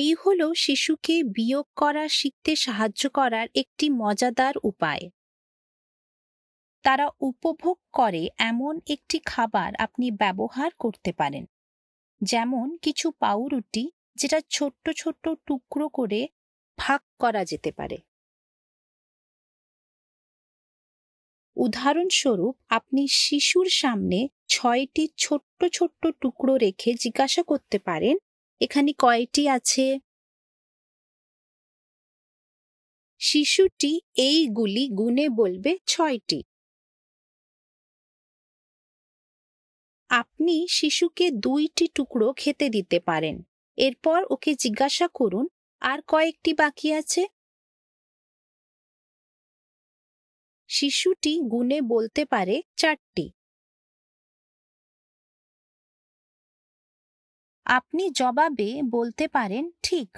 এই হল শিশুকে বিয়োগ করা শিখতে সাহায্য করার একটি মজাদার উপায় তারা উপভোগ করে এমন একটি খাবার আপনি ব্যবহার করতে পারেন যেমন কিছু পাউরুটি যেটা ছোট্ট ছোট্ট টুকরো করে ভাগ করা যেতে পারে উদাহরণস্বরূপ আপনি শিশুর সামনে ছয়টি ছোট্ট ছোট্ট টুকরো রেখে জিজ্ঞাসা করতে পারেন এখানে কয়টি আছে শিশুটি এইগুলি গুনে বলবে ছয়টি আপনি শিশুকে দুইটি টুকরো খেতে দিতে পারেন এরপর ওকে জিজ্ঞাসা করুন আর কয়েকটি বাকি আছে শিশুটি গুনে বলতে পারে চারটি আপনি জবাবে বলতে পারেন ঠিক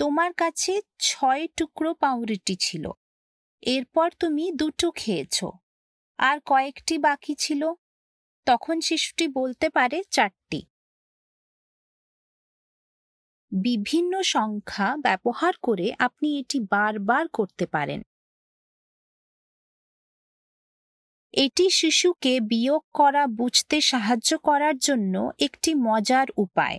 তোমার কাছে ছয় টুকরো পাউরুটি ছিল এরপর তুমি দুটো খেয়েছ আর কয়েকটি বাকি ছিল তখন শিশুটি বলতে পারে চারটি বিভিন্ন সংখ্যা ব্যবহার করে আপনি এটি বারবার করতে পারেন এটি শিশুকে বিয়োগ করা বুঝতে সাহায্য করার জন্য একটি মজার উপায়